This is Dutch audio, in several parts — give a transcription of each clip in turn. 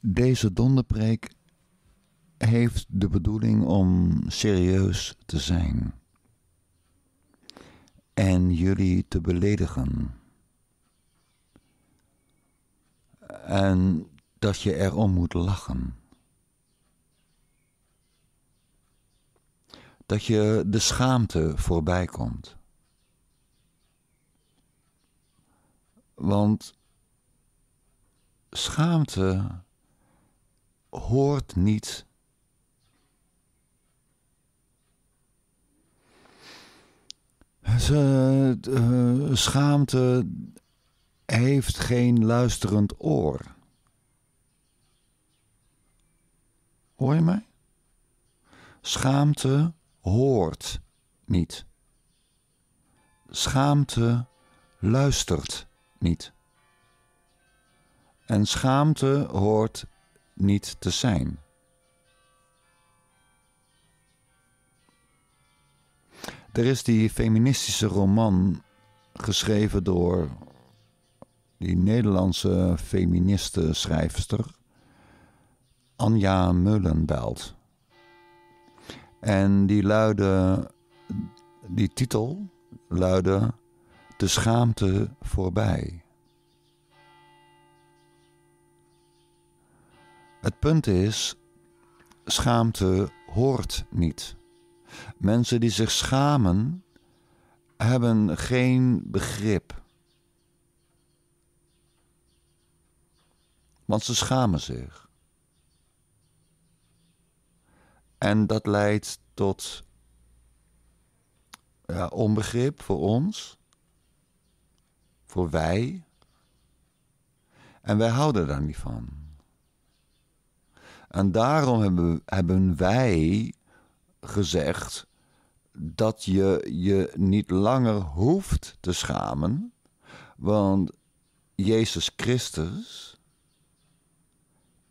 Deze donderpreek heeft de bedoeling om serieus te zijn en jullie te beledigen. En dat je erom moet lachen. Dat je de schaamte voorbij komt. Want schaamte hoort niet. Ze, eh, schaamte heeft geen luisterend oor. Hoor je mij? Schaamte hoort niet. Schaamte luistert niet. En schaamte hoort niet te zijn. Er is die feministische roman geschreven door die Nederlandse feministe schrijfster Anja Mullenbelt. En die luidde, die titel luidde De schaamte voorbij. Het punt is, schaamte hoort niet. Mensen die zich schamen, hebben geen begrip. Want ze schamen zich. En dat leidt tot onbegrip voor ons, voor wij. En wij houden daar niet van. En daarom hebben, hebben wij gezegd dat je je niet langer hoeft te schamen, want Jezus Christus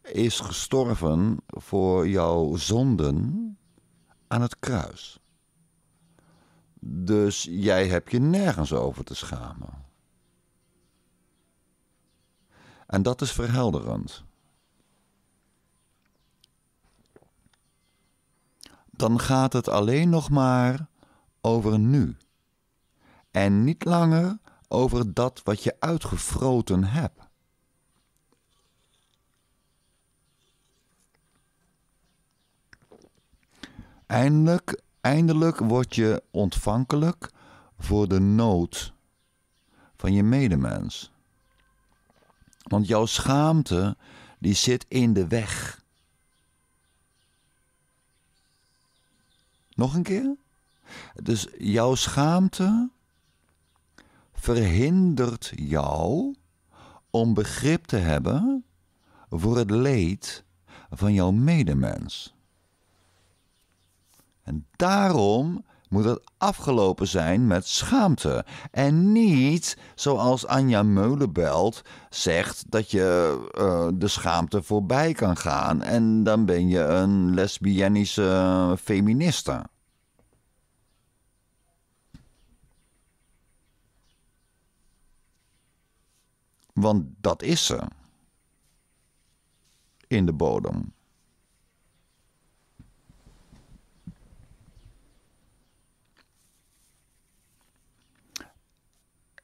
is gestorven voor jouw zonden aan het kruis. Dus jij hebt je nergens over te schamen. En dat is verhelderend. dan gaat het alleen nog maar over nu. En niet langer over dat wat je uitgefroten hebt. Eindelijk, eindelijk word je ontvankelijk voor de nood van je medemens. Want jouw schaamte die zit in de weg. Nog een keer? Dus jouw schaamte verhindert jou om begrip te hebben voor het leed van jouw medemens. En daarom moet het afgelopen zijn met schaamte. En niet, zoals Anja Meulenbelt zegt, dat je eh, de schaamte voorbij kan gaan. En dan ben je een lesbianische feministe. Want dat is ze. In de bodem.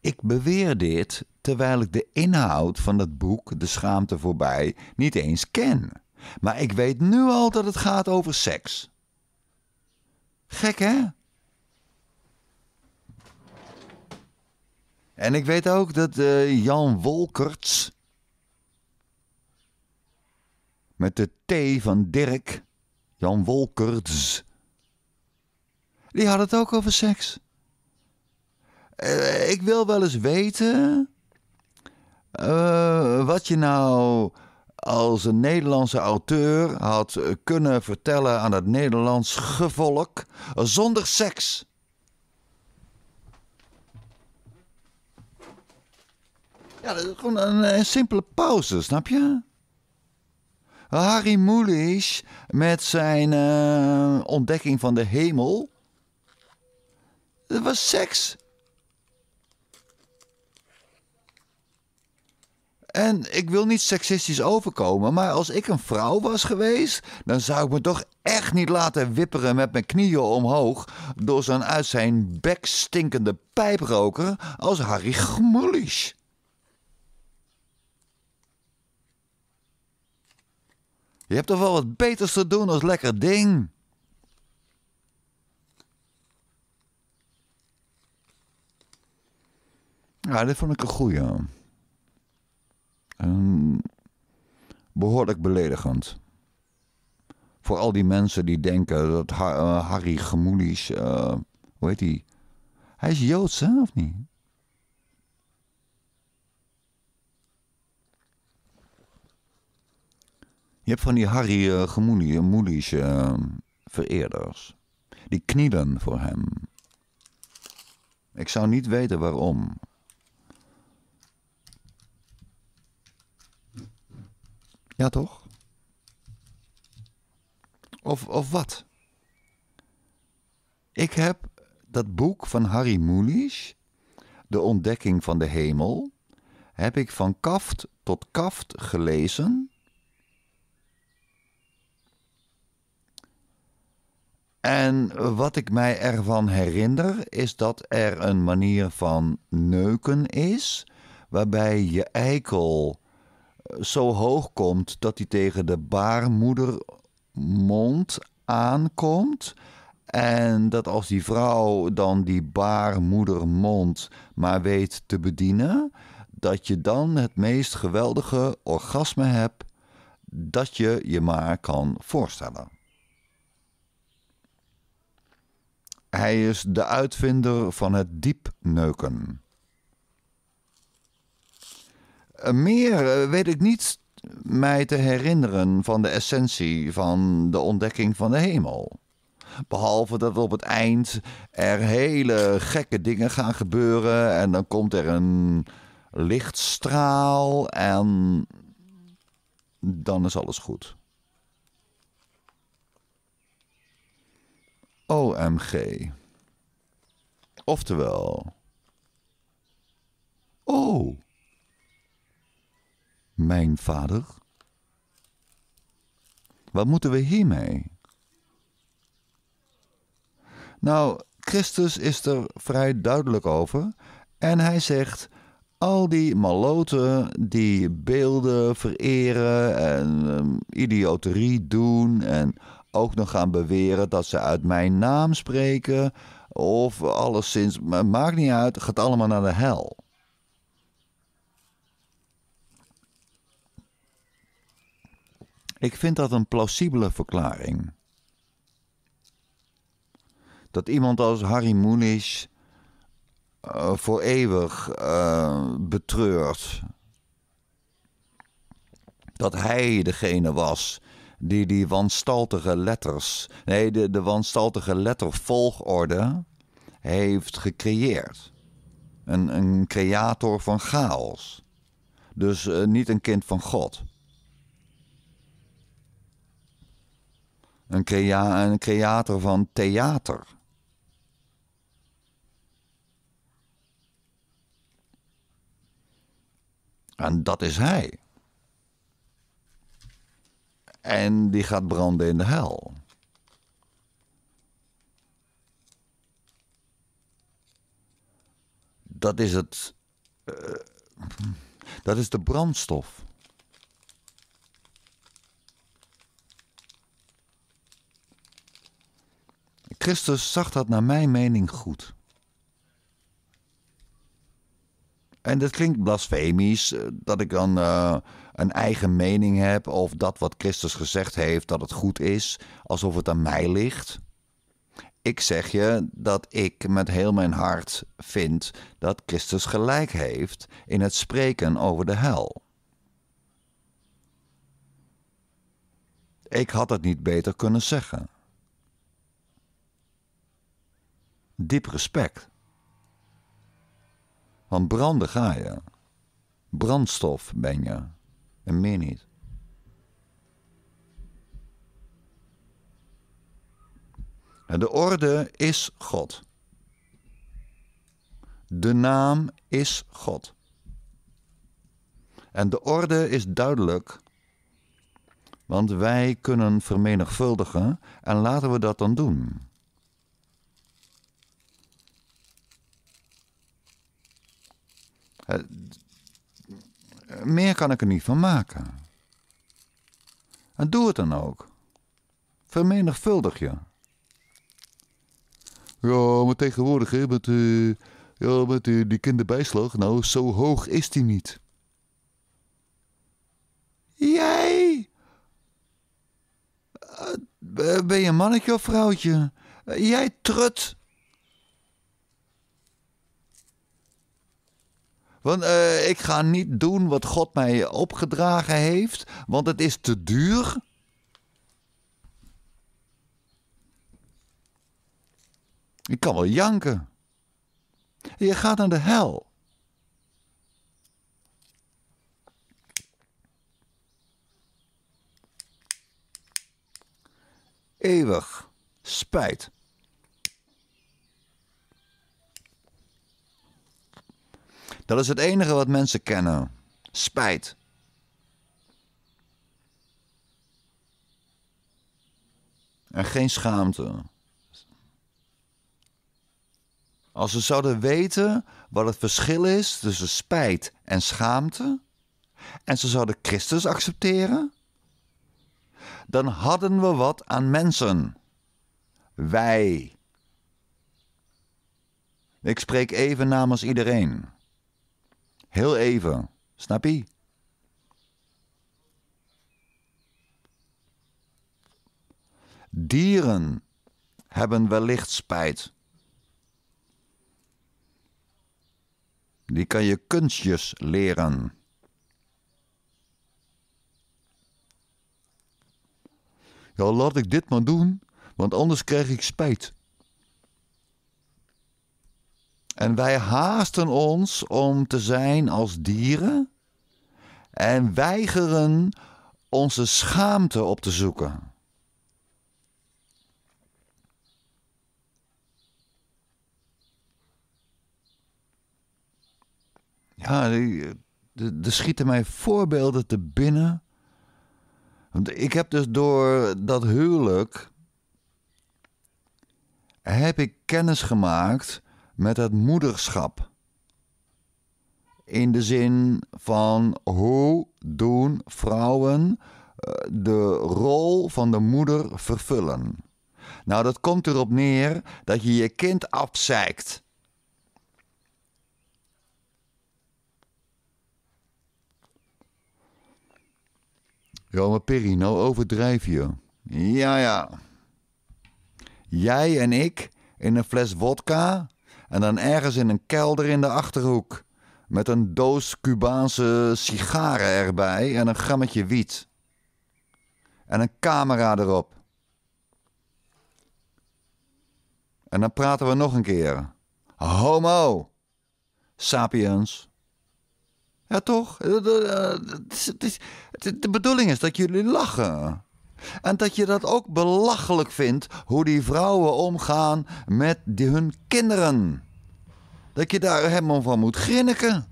Ik beweer dit terwijl ik de inhoud van het boek De Schaamte voorbij niet eens ken. Maar ik weet nu al dat het gaat over seks. Gek hè? En ik weet ook dat eh, Jan Wolkers met de T van Dirk. Jan Wolkers die had het ook over seks. Eh, ik wil wel eens weten eh, wat je nou als een Nederlandse auteur had kunnen vertellen aan het Nederlands gevolk zonder seks. Ja, dat is gewoon een, eh, simpele pauze, snap je? Harry Mulisch met zijn ontdekking van de hemel. Dat was seks. En ik wil niet seksistisch overkomen, maar als ik een vrouw was geweest, dan zou ik me toch echt niet laten wipperen met mijn knieën omhoog door zo'n uit zijn bek stinkende pijproker als Harry Gmoelisch. Je hebt toch wel wat beters te doen als lekker ding. Ja, dit vond ik een goeie. Ehm, behoorlijk beledigend. Voor al die mensen die denken dat eh, Harry Gemoelies, eh, hoe heet hij? Hij is Joods, hè, of niet? Je hebt van die Harry uh, Gemoelies uh, vereerders. Die knielen voor hem. Ik zou niet weten waarom. Ja, toch? Of, of wat? Ik heb dat boek van Harry Mulisch, De Ontdekking van de Hemel, heb ik van kaft tot kaft gelezen. En wat ik mij ervan herinner is dat er een manier van neuken is waarbij je eikel zo hoog komt dat hij tegen de baarmoedermond aankomt. En dat als die vrouw dan die baarmoedermond maar weet te bedienen, dat je dan het meest geweldige orgasme hebt dat je je maar kan voorstellen. Hij is de uitvinder van het diepneuken. Eh, meer eh, weet ik niet mij te herinneren van de essentie van de ontdekking van de hemel. Behalve dat op het eind er hele gekke dingen gaan gebeuren en dan komt er een lichtstraal en dan is alles goed. OMG. Oftewel. Oh mijn vader? Wat moeten we hiermee? Nou, Christus is er vrij duidelijk over en hij zegt: al die maloten die beelden vereren en ehm, idioterie doen en ook nog gaan beweren dat ze uit mijn naam spreken of alleszins, maakt niet uit, gaat allemaal naar de hel. Ik vind dat een plausibele verklaring. Dat iemand als Harry Moenish eh, voor eeuwig uh, betreurt. Dat hij degene was die die wanstaltige letters, nee, de, de wanstaltige lettervolgorde heeft gecreëerd. Een, een creator van chaos. Dus eh, niet een kind van God. Een, crea een creator van theater. En dat is hij. En die gaat branden in de hel. Dat is het. Uh, dat is de brandstof. Christus zag dat naar mijn mening goed. En dat klinkt blasfemisch, eh, dat ik dan eh, een eigen mening heb of dat wat Christus gezegd heeft, dat het goed is, alsof het aan mij ligt. Ik zeg je dat ik met heel mijn hart vind dat Christus gelijk heeft in het spreken over de hel. Ik had het niet beter kunnen zeggen. diep respect. Want branden ga je. Brandstof ben je. En meer niet. De orde is God. De naam is God. En de orde is duidelijk, want wij kunnen vermenigvuldigen en laten we dat dan doen. Eh, meer kan ik er niet van maken. En doe het dan ook. Vermenigvuldig je. Ja, maar tegenwoordig hè, met, uh, ja, met eh, die kinderbijslag, nou, zo hoog is die niet. Jij? ben je een mannetje of vrouwtje? jij trut. Want uh, ik ga niet doen wat God mij opgedragen heeft, want het is te duur. Ik kan wel janken. Je gaat naar de hel. Eeuwig spijt. Dat is het enige wat mensen kennen. Spijt. En geen schaamte. Als ze zouden weten wat het verschil is tussen spijt en schaamte, en ze zouden Christus accepteren, dan hadden we wat aan mensen. Wij. Ik spreek even namens iedereen. Heel even. Snap je? Dieren hebben wellicht spijt. Die kan je kunstjes leren. Ja, laat ik dit maar doen, want anders krijg ik spijt. En wij haasten ons om te zijn als dieren en weigeren onze schaamte op te zoeken. Ja, er schieten mij voorbeelden te binnen. Want Ik heb dus door dat huwelijk. heb ik kennis gemaakt met het moederschap. In de zin van hoe doen vrouwen eh, de rol van de moeder vervullen. Nou, dat komt erop neer dat je je kind afzeikt. Ja, maar Perry, nou overdrijf je. Ja, ja. Jij en ik in een fles vodka en dan ergens in een kelder in de achterhoek. Met een doos Cubaanse sigaren erbij en een grammetje wiet. En een camera erop. En dan praten we nog een keer. Homo. Sapiens. Ja, toch? Eh, eh, de bedoeling is dat jullie lachen. En dat je dat ook belachelijk vindt hoe die vrouwen omgaan met hun kinderen. Dat je daar helemaal van moet grinniken.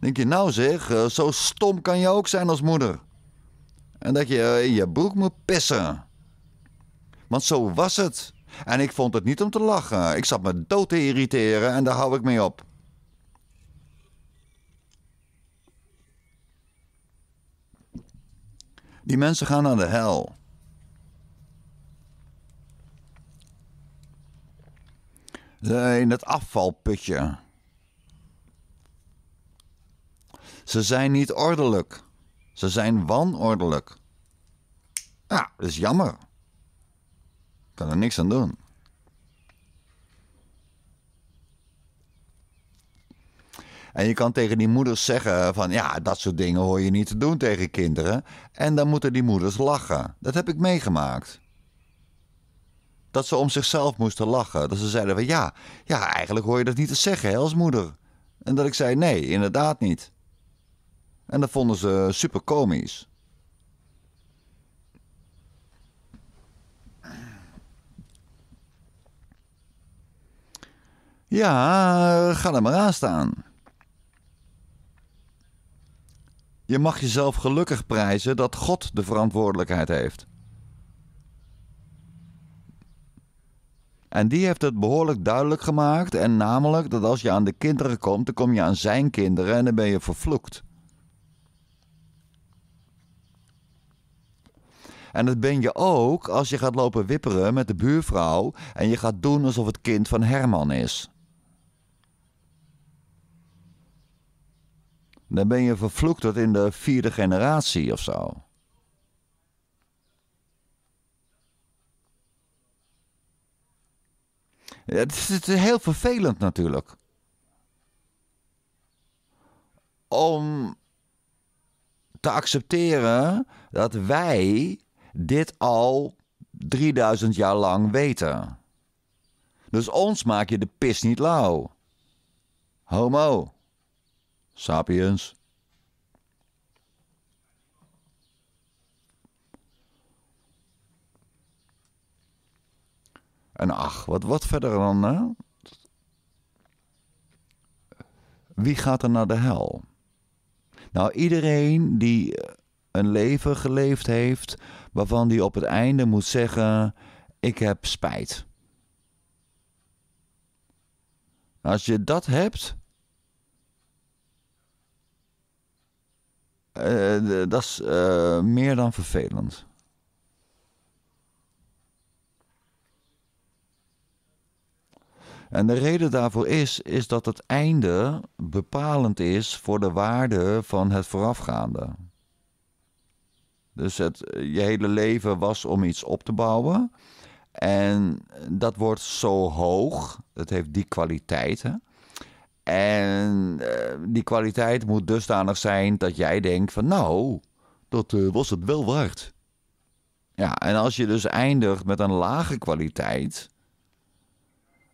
Denk je, nou zeg, eh, zo stom kan je ook zijn als moeder. En dat je eh, in je broek moet pissen. Want zo was het. En ik vond het niet om te lachen. Ik zat me dood te irriteren en daar hou ik mee op. Die mensen gaan naar de hel. Ze In het afvalputje. Ze zijn niet ordelijk. Ze zijn wanordelijk. Ja, dat is jammer. Ik kan er niks aan doen. En je kan tegen die moeders zeggen van ja, dat soort dingen hoor je niet te doen tegen kinderen. En dan moeten die moeders lachen. Dat heb ik meegemaakt. Dat ze om zichzelf moesten lachen. Dat ze zeiden van ja, ja eigenlijk hoor je dat niet te zeggen hè, als moeder. En dat ik zei nee, inderdaad niet. En dat vonden ze super komisch. Ja, eh, ga er maar aan staan. Je mag jezelf gelukkig prijzen dat God de verantwoordelijkheid heeft. En die heeft het behoorlijk duidelijk gemaakt. En namelijk dat als je aan de kinderen komt, dan kom je aan zijn kinderen en dan ben je vervloekt. En dat ben je ook als je gaat lopen wipperen met de buurvrouw en je gaat doen alsof het kind van Herman is. Dan ben je vervloekt tot in de vierde generatie of zo. Het is, heel vervelend natuurlijk. Om te accepteren dat wij dit al 3000 jaar lang weten. Dus ons maak je de pis niet lauw. Homo. Sapiens. En ach, wat, wat verder dan? Hè? Wie gaat er naar de hel? Nou, iedereen die eh, een leven geleefd heeft waarvan die op het einde moet zeggen: Ik heb spijt. Nou, als je dat hebt, Eh, dat is eh, meer dan vervelend. En de reden daarvoor is, is dat het einde bepalend is voor de waarde van het voorafgaande. Dus het, je hele leven was om iets op te bouwen. En dat wordt zo hoog, het heeft die kwaliteiten, en eh, die kwaliteit moet dusdanig zijn dat jij denkt van nou, dat eh, was het wel waard. Ja, en als je dus eindigt met een lage kwaliteit,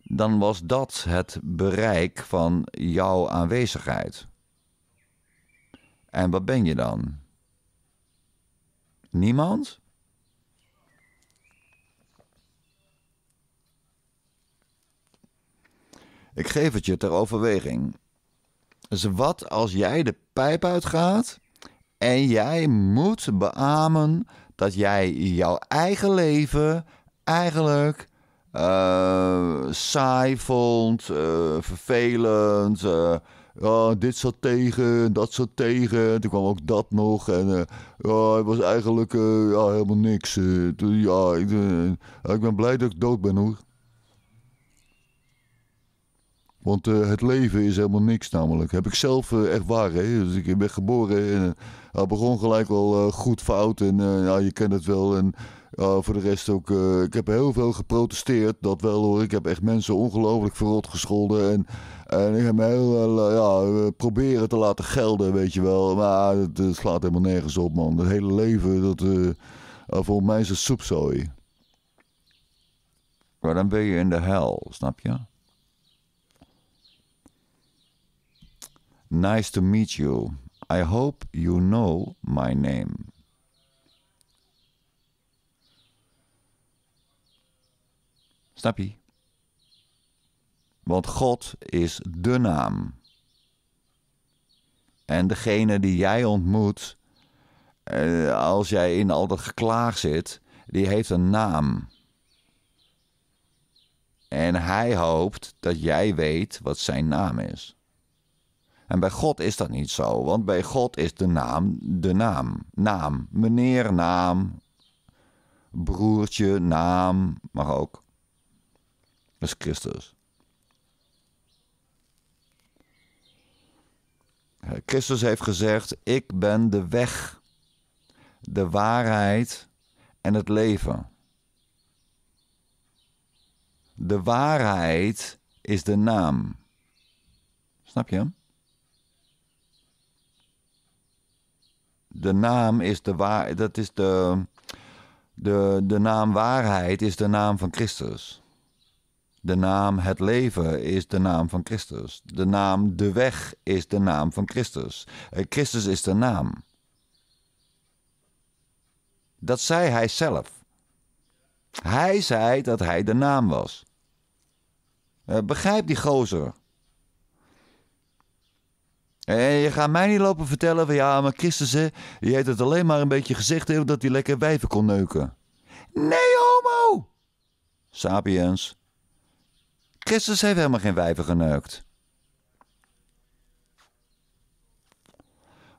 dan was dat het bereik van jouw aanwezigheid. En wat ben je dan? Niemand? Ik geef het je ter overweging. Dus wat als jij de pijp uitgaat en jij moet beamen dat jij jouw eigen leven eigenlijk eh, saai vond, eh, vervelend. Eh, oh, dit zat tegen, dat zat tegen. Toen kwam ook dat nog. En oh, het was eigenlijk ja, helemaal niks. ja, ik, ik ben blij dat ik dood ben hoor. Want eh, het leven is helemaal niks namelijk. Heb ik zelf eh, echt waar. Hè? Dus ik ben geboren en uh, begon gelijk wel goed fout. En ja, je kent het wel. En voor de rest ook. ik heb heel veel geprotesteerd. Dat wel hoor. Ik heb echt mensen ongelooflijk verrot gescholden. En, en ik heb me heel ja, proberen te laten gelden, weet je wel. Maar het, ah, slaat helemaal nergens op, man. Het hele leven, dat, volgens mij is het soepzooi. Maar dan ben je in de hel, snap je? Nice to meet you. I hope you know my name. Snap je? Want God is de naam. En degene die jij ontmoet, eh, als jij in al dat geklaag zit, die heeft een naam. En hij hoopt dat jij weet wat zijn naam is. En bij God is dat niet zo, want bij God is de naam de naam. Naam, meneer naam, broertje naam, maar ook. Dat is Christus. Christus heeft gezegd: Ik ben de weg, de waarheid en het leven. De waarheid is de naam. Snap je hem? de naam is de waar, dat is de, de, de naam waarheid is de naam van Christus. De naam het leven is de naam van Christus. De naam de weg is de naam van Christus. Eh, Christus is de naam. Dat zei hij zelf. Hij zei dat hij de naam was. Eh, begrijp die gozer. En je gaat mij niet lopen vertellen van ja, maar Christus, hè, die heeft het alleen maar een beetje gezegd hè, dat hij lekker wijven kon neuken. Nee, homo! Sapiens. Christus heeft helemaal geen wijven geneukt.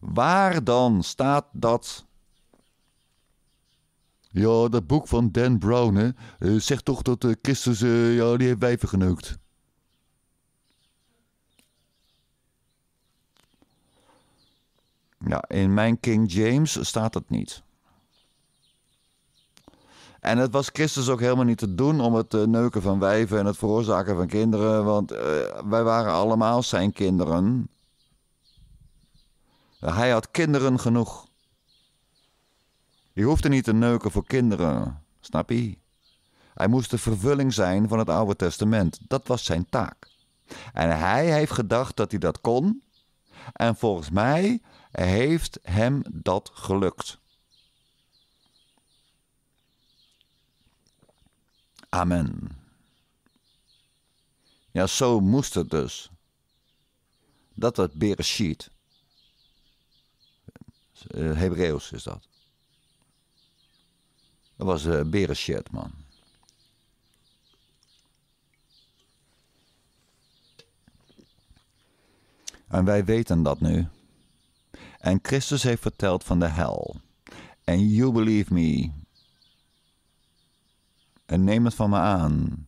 Waar dan staat dat? Ja, dat boek van Dan Brown eh, zegt toch dat eh, Christus eh, ja, die heeft wijven geneukt. Ja, in mijn King James staat dat niet. En het was Christus ook helemaal niet te doen om het eh, neuken van wijven en het veroorzaken van kinderen, want eh, wij waren allemaal zijn kinderen. Hij had kinderen genoeg. Je hoefde niet te neuken voor kinderen, snap je? Hij moest de vervulling zijn van het Oude Testament. Dat was zijn taak. En hij heeft gedacht dat hij dat kon. En volgens mij heeft hem dat gelukt. Amen. Ja, zo moest het dus. Dat het Bereshit. Uh, Hebreeuws is dat. Dat was uh, Bereshit, man. En wij weten dat nu. En Christus heeft verteld van de hel. En you believe me. En neem het van me aan.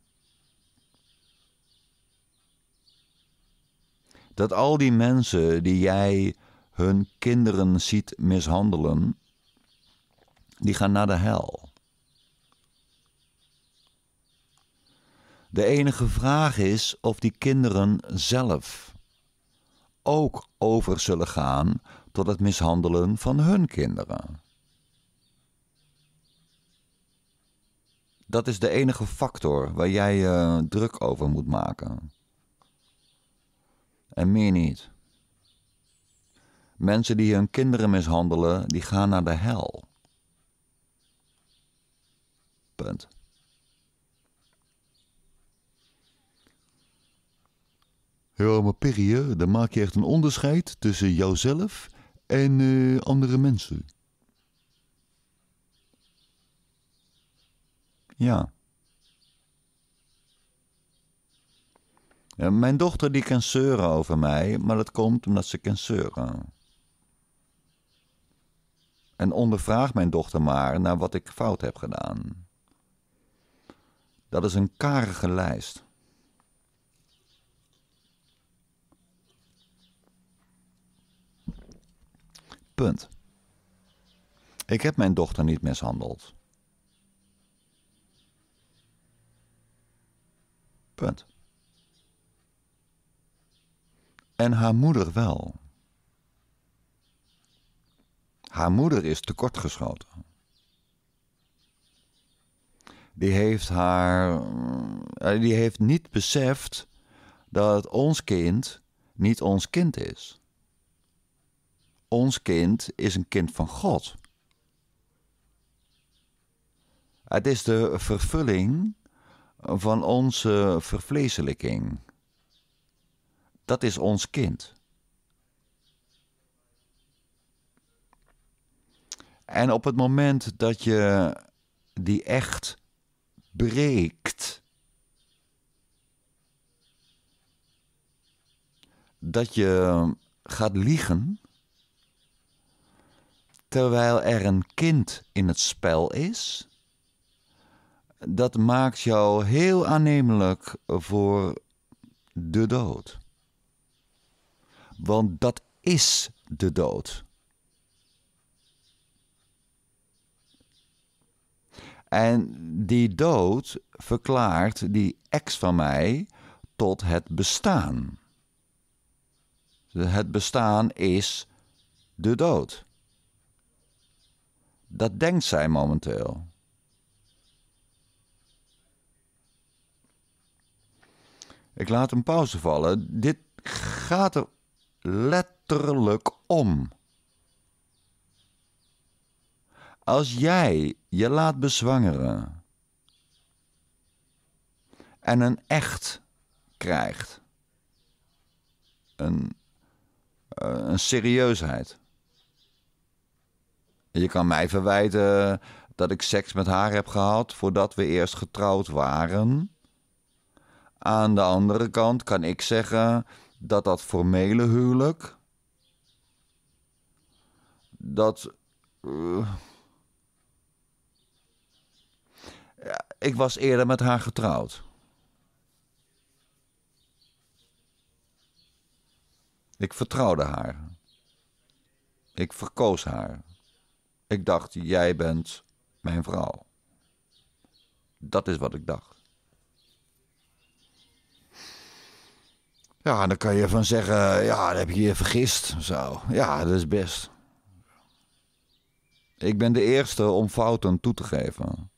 Dat al die mensen die jij hun kinderen ziet mishandelen, die gaan naar de hel. De enige vraag is of die kinderen zelf ook over zullen gaan tot het mishandelen van hun kinderen. Dat is de enige factor waar jij je eh, druk over moet maken. En meer niet. Mensen die hun kinderen mishandelen, die gaan naar de hel. Punt. Ja, maar dan maak je echt een onderscheid tussen jouzelf en eh, andere mensen. Ja. Mijn dochter die kan zeuren over mij, maar dat komt omdat ze kan zeuren. En ondervraag mijn dochter maar naar wat ik fout heb gedaan. Dat is een karige lijst. Punt. Ik heb mijn dochter niet mishandeld. Punt. En haar moeder wel. Haar moeder is tekortgeschoten. Die heeft haar. Eh, die heeft niet beseft dat ons kind niet ons kind is ons kind is een kind van God. Het is de vervulling van onze vervleeselijking. Dat is ons kind. En op het moment dat je die echt breekt, dat je gaat liegen, terwijl er een kind in het spel is, dat maakt jou heel aannemelijk voor de dood. Want dat is de dood. En die dood verklaart die ex van mij tot het bestaan. Het bestaan is de dood dat denkt zij momenteel. Ik laat een pauze vallen. Dit gaat er letterlijk om. Als jij je laat bezwangeren en een echt krijgt, een, eh, een serieusheid je kan mij verwijten dat ik seks met haar heb gehad voordat we eerst getrouwd waren. Aan de andere kant kan ik zeggen dat dat formele huwelijk. Dat. Eh, ik was eerder met haar getrouwd. Ik vertrouwde haar. Ik verkoos haar. Ik dacht, jij bent mijn vrouw. Dat is wat ik dacht. Ja, dan kan je van zeggen, ja, dan heb je je vergist. Zo. Ja, dat is best. Ik ben de eerste om fouten toe te geven.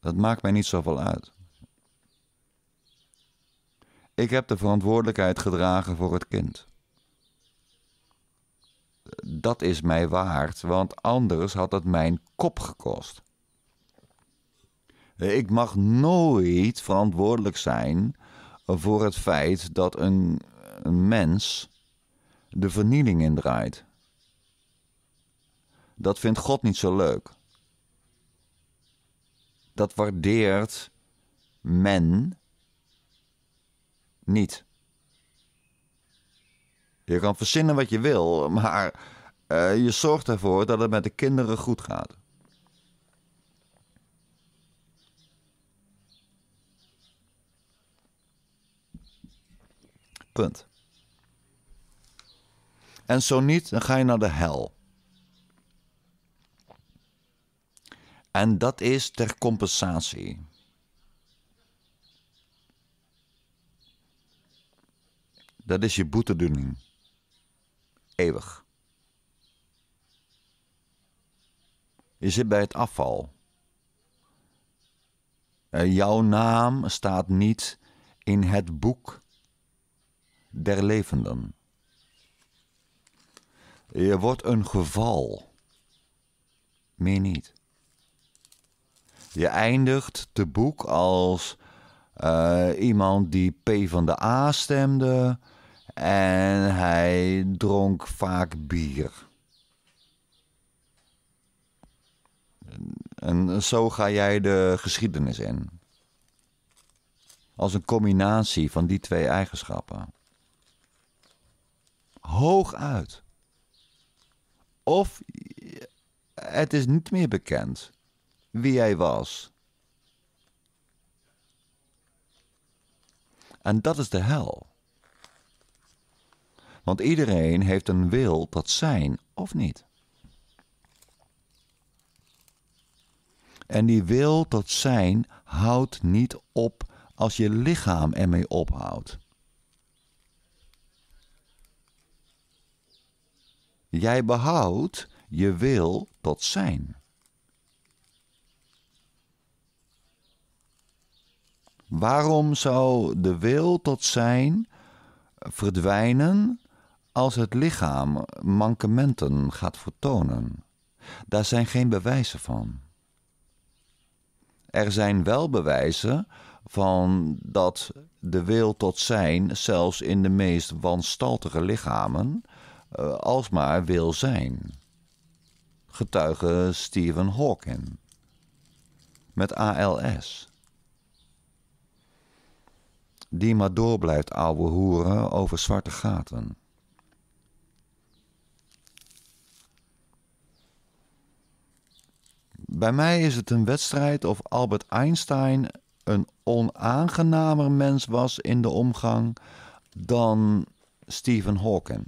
Dat maakt mij niet zoveel uit. Ik heb de verantwoordelijkheid gedragen voor het kind dat is mij waard, want anders had het mijn kop gekost. Ik mag nooit verantwoordelijk zijn voor het feit dat een, mens de vernieling indraait. Dat vindt God niet zo leuk. Dat waardeert men niet. Je kan verzinnen wat je wil, maar eh, je zorgt ervoor dat het met de kinderen goed gaat. Punt. En zo niet, dan ga je naar de hel. En dat is ter compensatie. Dat is je boetedoening. Je zit bij het afval. Eh, jouw naam staat niet in het boek der levenden. Je wordt een geval, meer niet. Je eindigt te boek als eh, iemand die P van de A stemde, en hij dronk vaak bier. En zo ga jij de geschiedenis in. Als een combinatie van die twee eigenschappen. Hooguit. Of het is niet meer bekend wie hij was. En dat is de hel. Want iedereen heeft een wil tot zijn, of niet? En die wil tot zijn houdt niet op als je lichaam ermee ophoudt. Jij behoudt je wil tot zijn. Waarom zou de wil tot zijn verdwijnen als het lichaam mankementen gaat vertonen, daar zijn geen bewijzen van. Er zijn wel bewijzen van dat de wil tot zijn zelfs in de meest wanstaltige lichamen eh, alsmaar wil zijn. Getuige Stephen Hawking met ALS. Die maar door blijft ouwe hoeren over zwarte gaten. bij mij is het een wedstrijd of Albert Einstein een onaangenamer mens was in de omgang dan Stephen Hawking.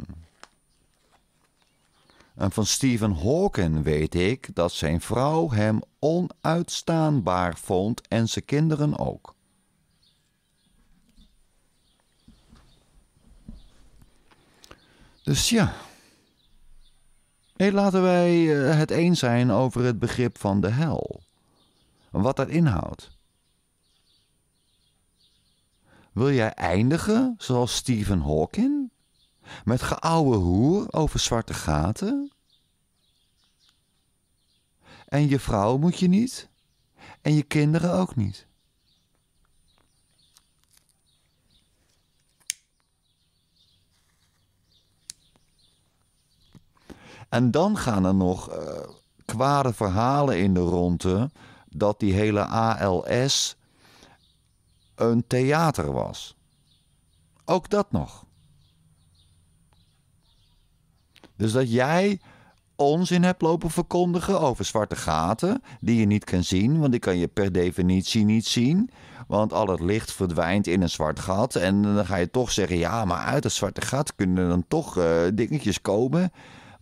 En van Stephen Hawking weet ik dat zijn vrouw hem onuitstaanbaar vond en zijn kinderen ook. Dus ja. Nee, laten wij eh, het eens zijn over het begrip van de hel. Wat dat inhoudt. Wil jij eindigen zoals Stephen Hawking? Met geouwe hoer over zwarte gaten? En je vrouw moet je niet? En je kinderen ook niet? En dan gaan er nog uh, kwade verhalen in de ronde dat die hele ALS een theater was. Ook dat nog. Dus dat jij onzin hebt lopen verkondigen over zwarte gaten die je niet kan zien, want die kan je per definitie niet zien. Want al het licht verdwijnt in een zwart gat en dan ga je toch zeggen, ja, maar uit het zwarte gat kunnen dan toch eh, dingetjes komen.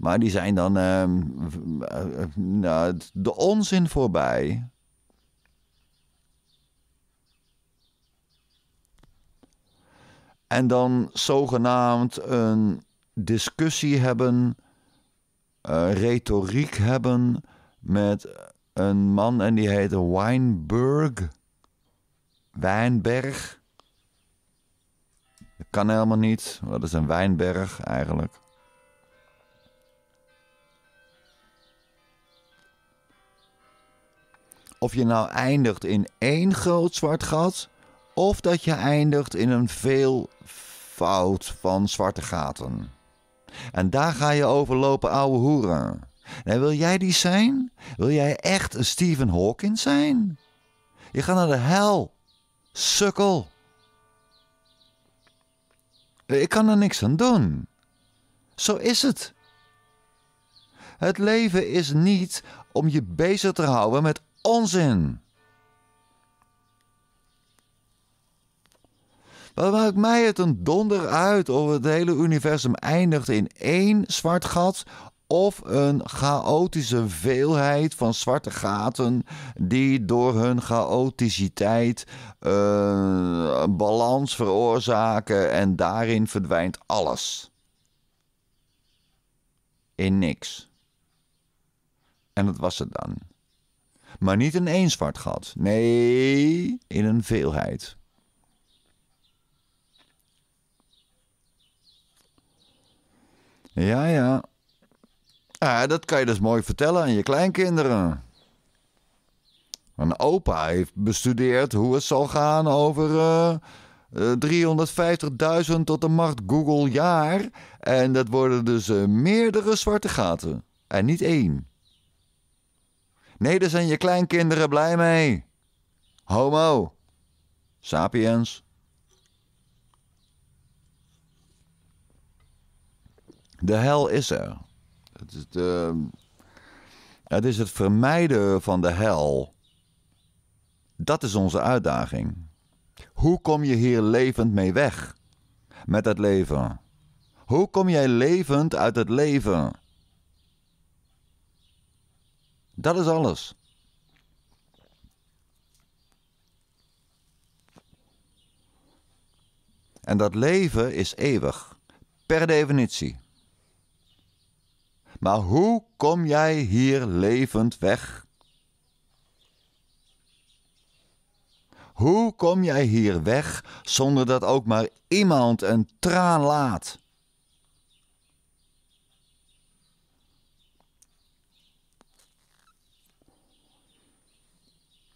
Maar die zijn dan ehm, eh, eh, nou, de onzin voorbij. En dan zogenaamd een discussie hebben, eh, retoriek hebben met een man en die heette Weinberg. Wijnberg. Dat kan helemaal niet. Dat is een wijnberg eigenlijk. of je nou eindigt in één groot zwart gat of dat je eindigt in een veelvoud van zwarte gaten. En daar ga je over lopen ouwe hoeren. En wil jij die zijn? Wil jij echt een Stephen Hawking zijn? Je gaat naar de hel. Sukkel. Ik kan er niks aan doen. Zo is het. Het leven is niet om je bezig te houden met Onzin. Wat maakt mij het een donder uit of het hele universum eindigt in één zwart gat of een chaotische veelheid van zwarte gaten die door hun chaoticiteit eh, een balans veroorzaken en daarin verdwijnt alles. In niks. En dat was het dan. Maar niet in één zwart gat. Nee, in een veelheid. Ja, ja. Ah, dat kan je dus mooi vertellen aan je kleinkinderen. Mijn opa heeft bestudeerd hoe het zal gaan over 350.000 eh, eh, tot de macht Google jaar. En dat worden dus eh, meerdere zwarte gaten. En niet één. Nee, daar zijn je kleinkinderen blij mee. Homo. Sapiens. De hel is er. Het is, ehm, het is het vermijden van de hel. Dat is onze uitdaging. Hoe kom je hier levend mee weg? Met het leven. Hoe kom jij levend uit het leven? Dat is alles. En dat leven is eeuwig, per definitie. Maar hoe kom jij hier levend weg? Hoe kom jij hier weg zonder dat ook maar iemand een traan laat?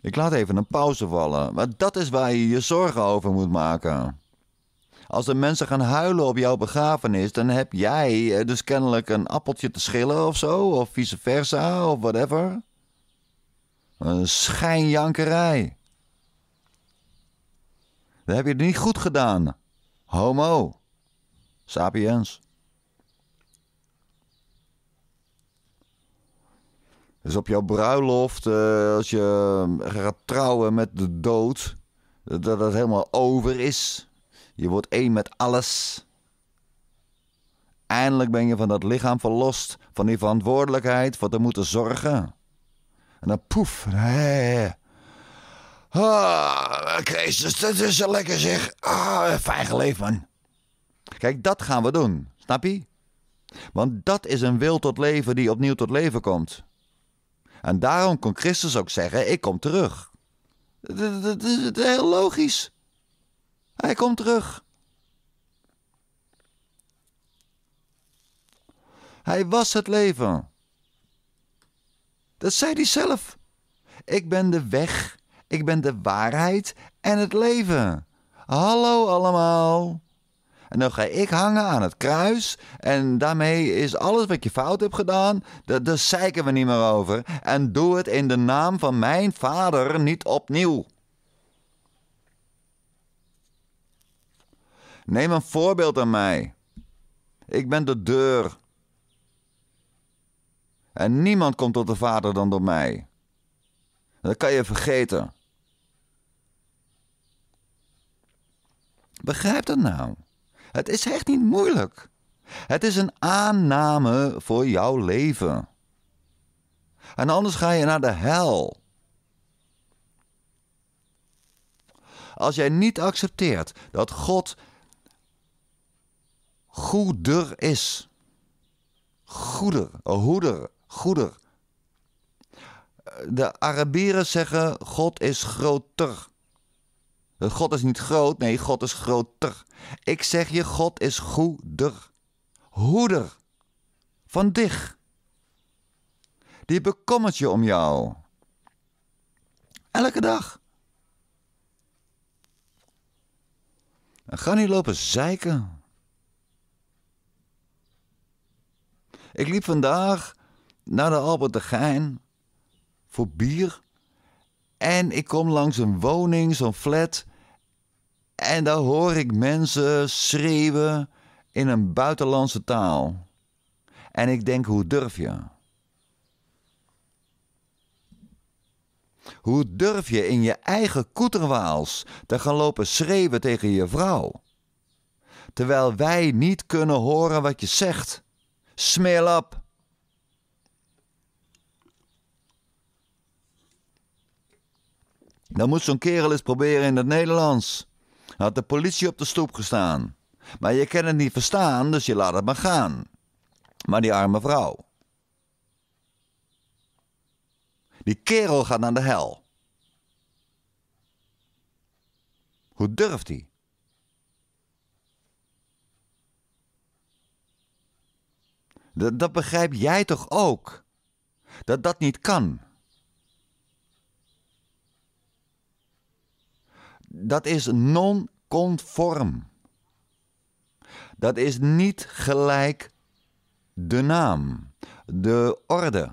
Ik laat even een pauze vallen, maar dat is waar je je zorgen over moet maken. Als de mensen gaan huilen op jouw begrafenis, dan heb jij eh, dus kennelijk een appeltje te schillen of zo, of vice versa, of whatever. Een schijnjankerij. Dat heb je niet goed gedaan, homo, sapiens. Dus op jouw bruiloft, eh, als je ehm, gaat trouwen met de dood, dat dat helemaal over is. Je wordt één met alles. Eindelijk ben je van dat lichaam verlost, van die verantwoordelijkheid, van te moeten zorgen. En dan poef, hé. Ah, Christus, dat is zo lekker zeg. Ah, fijn geleefd man. Kijk, dat gaan we doen, snap je? Want dat is een wil tot leven die opnieuw tot leven komt. En daarom kon Christus ook zeggen: Ik kom terug. Dat is heel logisch. Hij komt terug. Hij was het leven. Dat zei hij zelf. Ik ben de weg, ik ben de waarheid en het leven. Hallo allemaal. En dan ga ik hangen aan het kruis. En daarmee is alles wat je fout hebt gedaan, daar zeiken we niet meer over. En doe het in de naam van mijn vader niet opnieuw. Neem een voorbeeld aan mij. Ik ben de deur. En niemand komt tot de Vader dan door mij. Dat kan je vergeten. Begrijp dat nou? Het is echt niet moeilijk. Het is een aanname voor jouw leven. En anders ga je naar de hel. Als jij niet accepteert dat God goeder is. Goeder, hoeder, goeder. De Arabieren zeggen God is groter. God is niet groot, nee, God is groter. Ik zeg je, God is goeder. Hoeder. Van dich. Die bekommert je om jou. Elke dag. ga niet lopen zeiken. Ik liep vandaag naar de Albert de Geijn voor bier. En ik kom langs een woning, zo'n flat. En daar hoor ik mensen schreeuwen in een buitenlandse taal. En ik denk, hoe durf je? Hoe durf je in je eigen koeterwaals te gaan lopen schreeuwen tegen je vrouw? Terwijl wij niet kunnen horen wat je zegt. Smeel op! Dan moet zo'n kerel eens proberen in het Nederlands. Had de politie op de stoep gestaan. Maar je kan het niet verstaan, dus je laat het maar gaan. Maar die arme vrouw. Die kerel gaat naar de hel. Hoe durft hij? Dat, dat begrijp jij toch ook? Dat dat niet kan. dat is non-conform. Dat is niet gelijk de naam, de orde.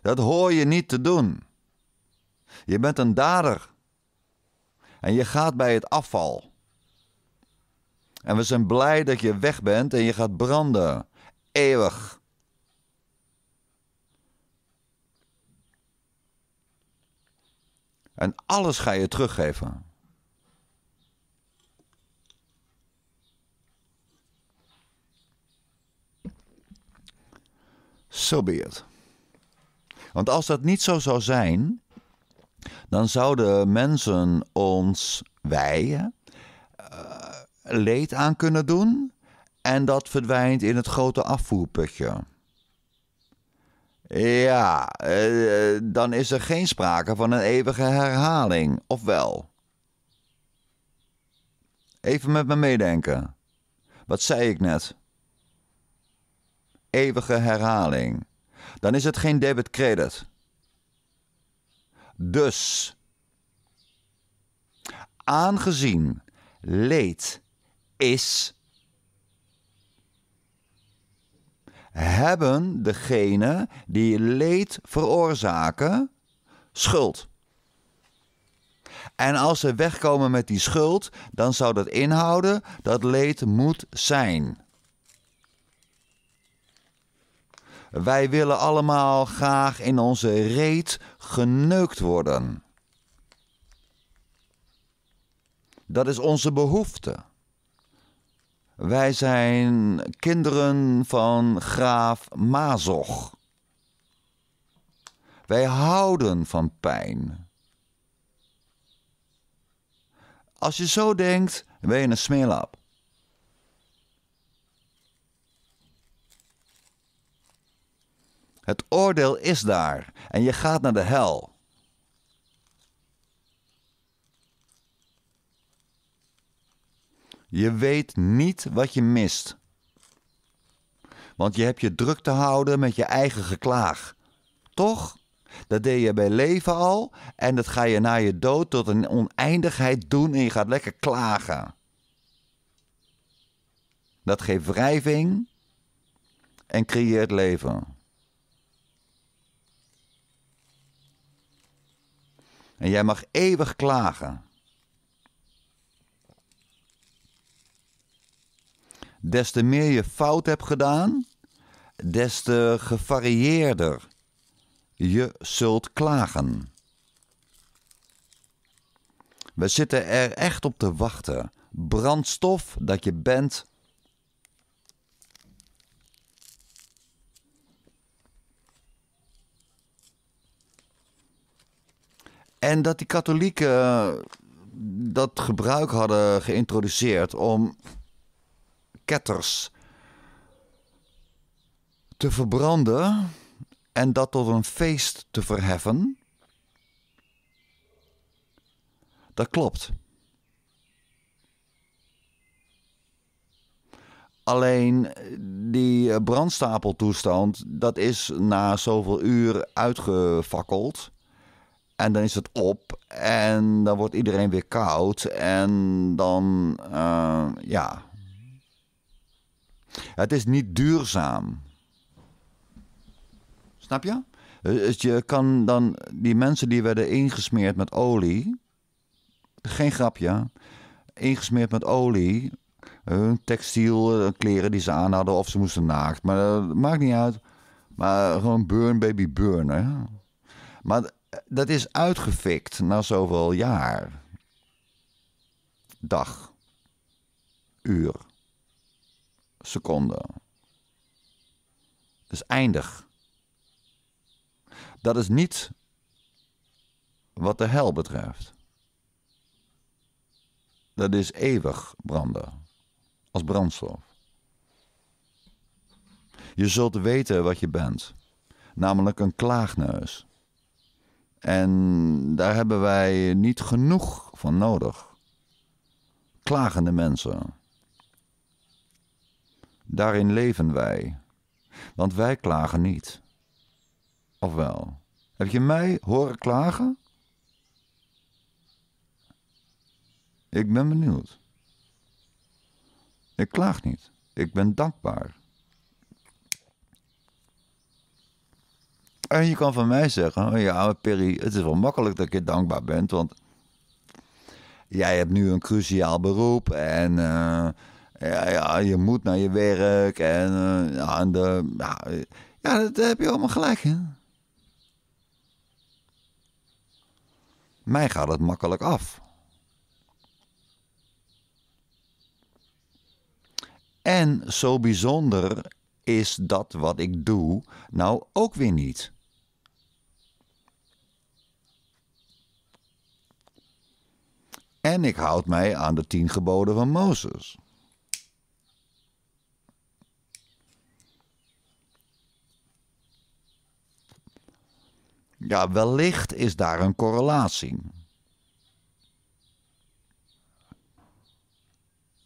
Dat hoor je niet te doen. Je bent een dader. En je gaat bij het afval. En we zijn blij dat je weg bent en je gaat branden. Eeuwig. En alles ga je teruggeven. So be it. Want als dat niet zo zou zijn, dan zouden mensen ons, wij, eh, leed aan kunnen doen. En dat verdwijnt in het grote afvoerputje. Ja, eh, eh, dan is er geen sprake van een eeuwige herhaling, ofwel. Even met me meedenken. Wat zei ik net? Eeuwige herhaling. Dan is het geen debit-credit. Dus, aangezien leed is hebben degenen die leed veroorzaken schuld. En als ze wegkomen met die schuld, dan zou dat inhouden dat leed moet zijn. Wij willen allemaal graag in onze reet geneukt worden. Dat is onze behoefte. Wij zijn kinderen van graaf Mazog. Wij houden van pijn. Als je zo denkt, ben je een smeerlap. Het oordeel is daar en je gaat naar de hel. Je weet niet wat je mist. Want je hebt je druk te houden met je eigen geklaag. Toch? Dat deed je bij leven al en dat ga je na je dood tot een oneindigheid doen en je gaat lekker klagen. Dat geeft wrijving en creëert leven. En jij mag eeuwig klagen. des te meer je fout hebt gedaan, des te gevarieerder je zult klagen. We zitten er echt op te wachten. Brandstof dat je bent. En dat die katholieken eh, dat gebruik hadden geïntroduceerd om ketters te verbranden en dat tot een feest te verheffen. Dat klopt. Alleen die eh, brandstapeltoestand, dat is na zoveel uur uitgefakkeld. En dan is het op en dan wordt iedereen weer koud. En dan, eh, ja, het is niet duurzaam. Snap je? Eh, dus je kan dan die mensen die werden ingesmeerd met olie, geen grapje, ingesmeerd met olie, hun textiel, eh, kleren die ze aan hadden of ze moesten naakt, maar dat eh, maakt niet uit. Maar gewoon burn baby burn, hè? Maar dat is uitgefikt na zoveel jaar. Dag. Uur seconden. Dat is eindig. Dat is niet wat de hel betreft. Dat is eeuwig branden, als brandstof. Je zult weten wat je bent, namelijk een klaagneus. En daar hebben wij niet genoeg van nodig. Klagende mensen. Daarin leven wij, want wij klagen niet. Ofwel, heb je mij horen klagen? Ik ben benieuwd. Ik klaag niet. Ik ben dankbaar. En je kan van mij zeggen: oh ja, Perry, het is wel makkelijk dat je dankbaar bent, want jij hebt nu een cruciaal beroep en. Eh, ja, ja, je moet naar je werk en, eh, ja, en de, ja, ja, heb je allemaal gelijk hè Mij gaat het makkelijk af. En zo bijzonder is dat wat ik doe nou ook weer niet. En ik houd mij aan de tien geboden van Mozes. Ja, wellicht is daar een correlatie.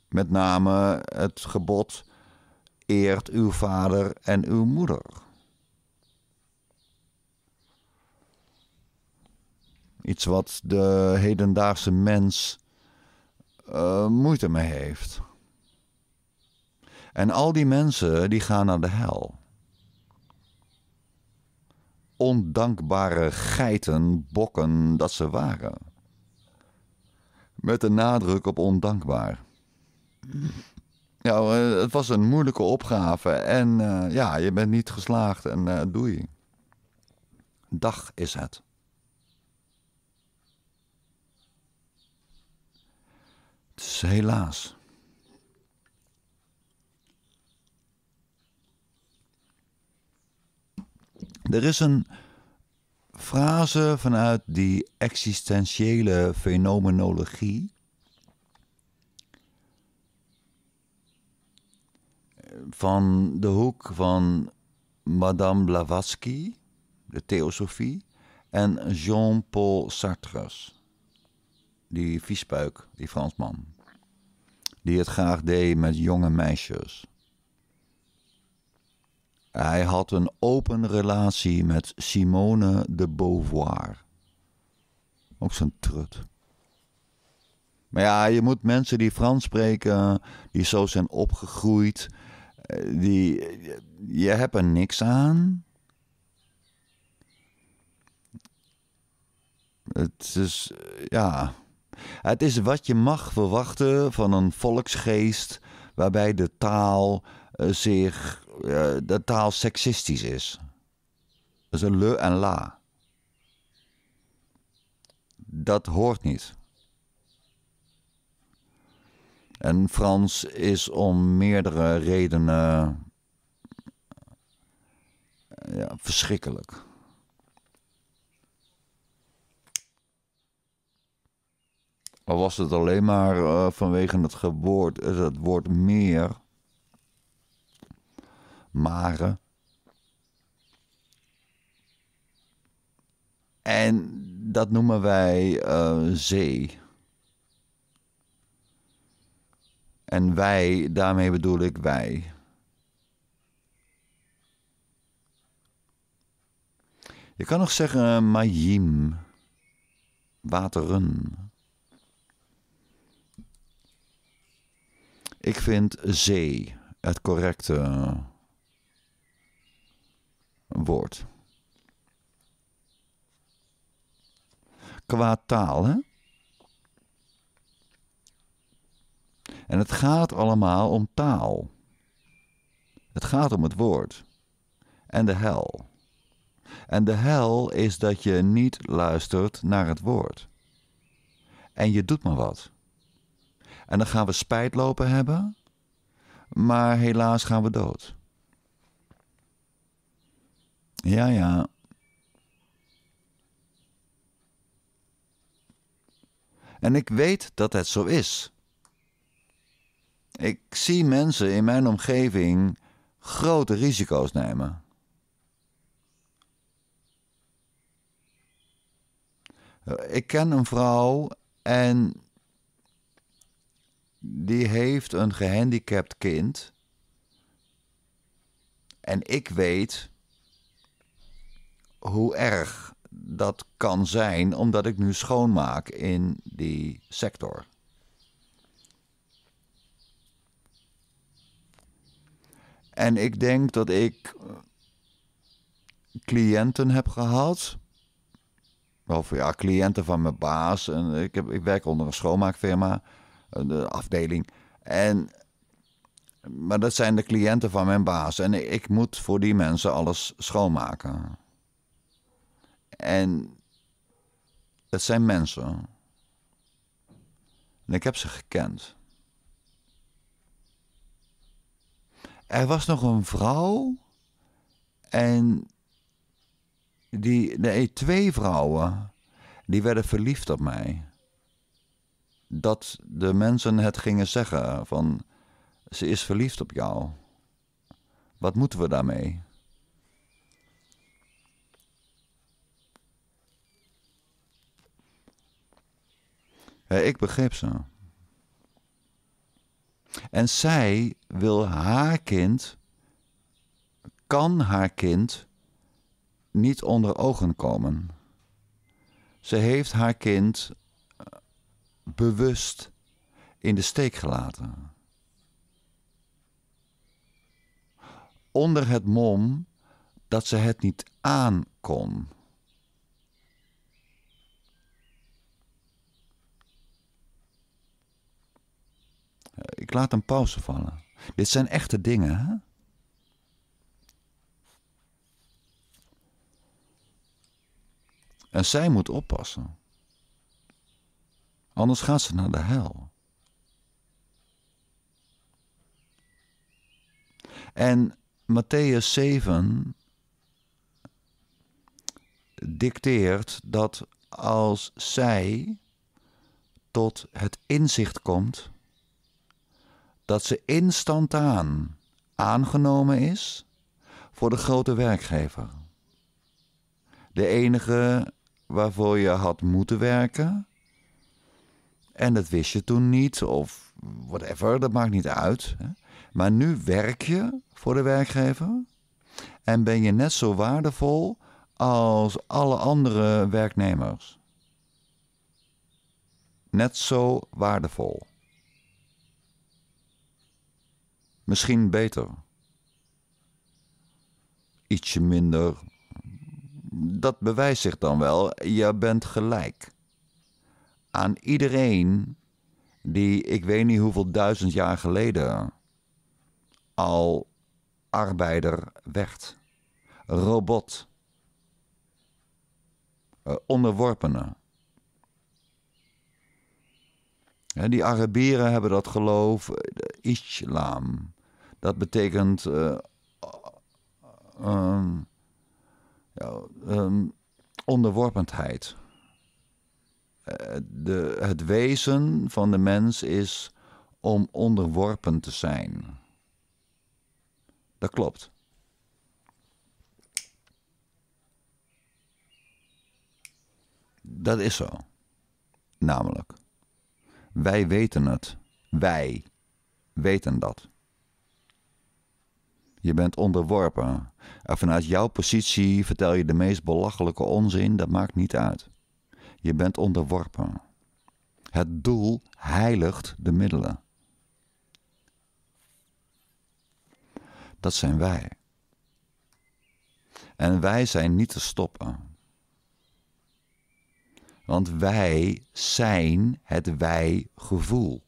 Met name het gebod eert uw vader en uw moeder. Iets wat de hedendaagse mens eh, moeite mee heeft. En al die mensen die gaan naar de hel ondankbare geiten, bokken dat ze waren. Met de nadruk op ondankbaar. Nou, ja, eh, het was een moeilijke opgave en eh, ja, je bent niet geslaagd en uh, doei. Dag is het. Het is helaas. Er is een frase vanuit die existentiële fenomenologie. Van de hoek van Madame Blavatsky, de Theosofie, en Jean-Paul Sartre, die viespuik, die Fransman, die het graag deed met jonge meisjes. Hij had een open relatie met Simone de Beauvoir. Ook zo'n trut. Maar ja, je moet mensen die Frans spreken, die zo zijn opgegroeid, eh, die, je hebt er niks aan. Het is, eh, ja, het is wat je mag verwachten van een volksgeest waarbij de taal eh, zich uh, de taal seksistisch is. Dus een le en la. Dat hoort niet. En Frans is om meerdere redenen eh, ja, verschrikkelijk. Al was het alleen maar eh, vanwege het, geboort, het woord meer. Mare. En dat noemen wij uh, zee. En wij, daarmee bedoel ik wij. Je kan nog zeggen Mayim, wateren. Ik vind zee het correcte woord. Qua taal, hè? En het gaat allemaal om taal. Het gaat om het woord. En de hel. En de hel is dat je niet luistert naar het woord. En je doet maar wat. En dan gaan we spijt lopen hebben, maar helaas gaan we dood. Ja, ja. En ik weet dat het zo is. Ik zie mensen in mijn omgeving grote risico's nemen. Eh, ik ken een vrouw en die heeft een gehandicapt kind. En ik weet hoe erg dat kan zijn, omdat ik nu schoonmaak in die sector. En ik denk dat ik eh, cliënten heb gehad. Of ja, cliënten van mijn baas. En ik, heb, ik werk onder een schoonmaakfirma, de eh, afdeling. En, maar dat zijn de cliënten van mijn baas. En ik moet voor die mensen alles schoonmaken. En het zijn mensen. En ik heb ze gekend. Er was nog een vrouw. En die, nee, e- twee vrouwen. Die werden verliefd op mij. Dat de mensen het gingen zeggen: van ze is verliefd op jou. Wat moeten we daarmee? ik begreep ze. En zij wil haar kind, kan haar kind niet onder ogen komen. Ze heeft haar kind eh, bewust in de steek gelaten. Onder het mom dat ze het niet aankon. Ik laat een pauze vallen. Dit zijn echte dingen, hè? En zij moet oppassen. Anders gaat ze naar de hel. En Matthäus 7 dicteert dat als zij tot het inzicht komt dat ze instantaan aangenomen is voor de grote werkgever. De enige waarvoor je had moeten werken. En dat wist je toen niet, of whatever, dat maakt niet uit. Maar nu werk je voor de werkgever en ben je net zo waardevol als alle andere werknemers. Net zo waardevol. Misschien beter. Ietsje minder. Dat bewijst zich dan wel. Je bent gelijk. Aan iedereen die ik weet niet hoeveel duizend jaar geleden al arbeider werd. Robot. Eh, onderworpenen. Die Arabieren hebben dat geloof, eh, islam. Dat betekent uh, ja, ehm, onderworpenheid. De, het wezen van de mens is om onderworpen te zijn. Dat klopt. Dat is zo. Namelijk. Wij weten het. Wij weten dat. Je bent onderworpen. En vanuit jouw positie vertel je de meest belachelijke onzin, dat maakt niet uit. Je bent onderworpen. Het doel heiligt de middelen. Dat zijn wij. En wij zijn niet te stoppen. Want wij zijn het wij-gevoel.